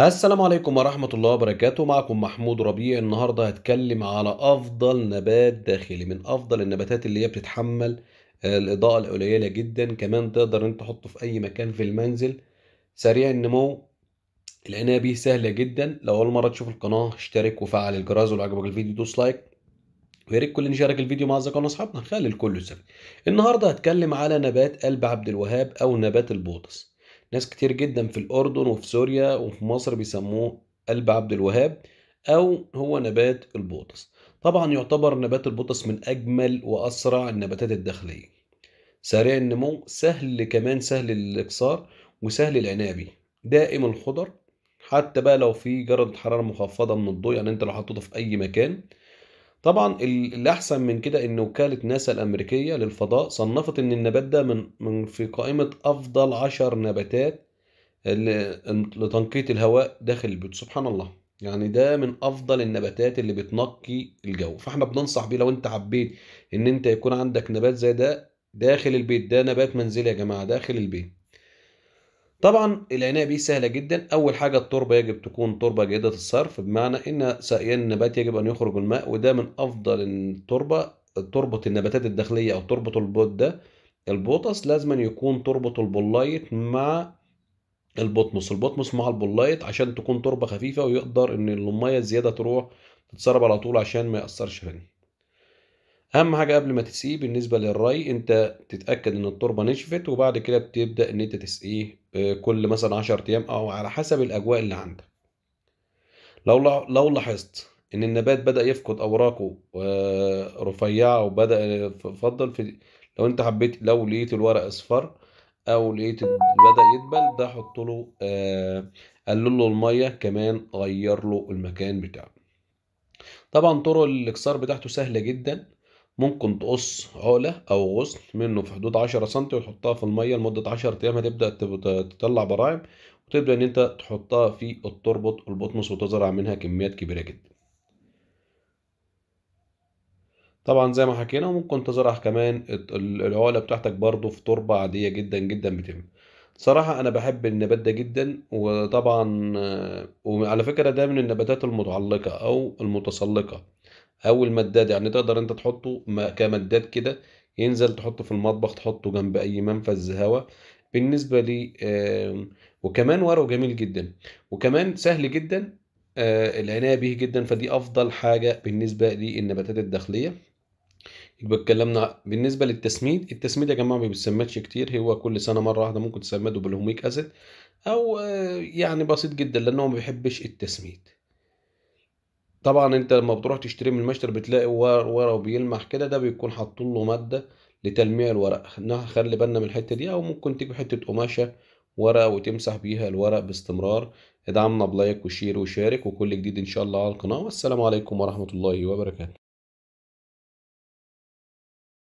السلام عليكم ورحمة الله وبركاته معكم محمود ربيع النهاردة هتكلم على أفضل نبات داخلي من أفضل النباتات اللي هي بتتحمل آه، الإضاءة القليلة جدا كمان تقدر أنت تحطه في أي مكان في المنزل سريع النمو العناية بيه سهلة جدا لو أول مرة تشوف القناة اشترك وفعل الجرس ولو عجبك الفيديو دوس لايك ويا ريت كل نشارك الفيديو مع أصدقائنا وأصحابنا خلي الكل يسافر النهاردة هتكلم على نبات قلب عبد الوهاب أو نبات البوطس ناس كتير جدا في الأردن وفي سوريا وفي مصر بيسموه قلب عبد الوهاب أو هو نبات البوطس طبعا يعتبر نبات البوطس من أجمل وأسرع النباتات الداخلية سريع النمو سهل كمان سهل الإكسار وسهل العناية بيه دائم الخضر حتى بقى لو في جرد حرارة مخفضة من الضوء يعني انت لو حطيته في أي مكان طبعا الاحسن من كده ان وكاله ناسا الامريكيه للفضاء صنفت ان النبات ده من من في قائمه افضل عشر نباتات لتنقيه الهواء داخل البيوت سبحان الله يعني ده من افضل النباتات اللي بتنقي الجو فاحنا بننصح بيه لو انت حبيت ان انت يكون عندك نبات زي ده داخل البيت ده نبات منزلي يا جماعه داخل البيت طبعا العنايه بيه سهله جدا اول حاجه التربه يجب تكون تربه جيده الصرف بمعنى ان سقيان النبات يجب ان يخرج الماء وده من افضل التربه تربه النباتات الداخليه او تربه البوت ده البوتس لازم يكون تربه البلايت مع البطمس البطمس مع البلايت عشان تكون تربه خفيفه ويقدر ان الميه الزياده تروح تتسرب على طول عشان ما ياثرش فيه اهم حاجه قبل ما تسقيه بالنسبه للري انت تتاكد ان التربه نشفت وبعد كده بتبدا ان انت تسقيه آه، كل مثلا 10 ايام او على حسب الاجواء اللي عندك لو لو لاحظت ان النبات بدا يفقد اوراقه آه، رفيعه وبدا فضل في لو انت حبيت لو لقيت الورق اصفر او لقيت بدا يدبل ده حط له آه، قلل له الميه كمان غير له المكان بتاعه طبعا طرق الاكسار بتاعته سهله جدا ممكن تقص عقله او غصن منه في حدود عشرة سم وتحطها في الميه لمده عشرة ايام هتبدا تطلع براعم وتبدا ان انت تحطها في التربط البطنس وتزرع منها كميات كبيره جدا طبعا زي ما حكينا ممكن تزرع كمان العقله بتاعتك برضو في تربه عاديه جدا جدا بتم صراحة أنا بحب النبات ده جدا وطبعا وعلى فكرة ده من النباتات المتعلقة أو المتسلقة او المداد يعني تقدر انت تحطه كمداد كده ينزل تحطه في المطبخ تحطه جنب اي منفذ هواء بالنسبه لي وكمان ورقه جميل جدا وكمان سهل جدا آه، العنايه به جدا فدي افضل حاجه بالنسبه للنباتات الداخليه يبقى اتكلمنا بالنسبه للتسميد التسميد يا جماعه ما بيتسمدش كتير هو كل سنه مره واحده ممكن تسمده بالهوميك اسيد او آه، يعني بسيط جدا لانه ما بيحبش التسميد طبعا انت لما بتروح تشتري من المشتري بتلاقي ورق ورق وبيلمح كده ده بيكون حاطين له ماده لتلميع الورق خلي بالنا من الحته دي او ممكن تجيب حته قماشه ورق وتمسح بيها الورق باستمرار ادعمنا بلايك وشير وشارك وكل جديد ان شاء الله على القناه والسلام عليكم ورحمه الله وبركاته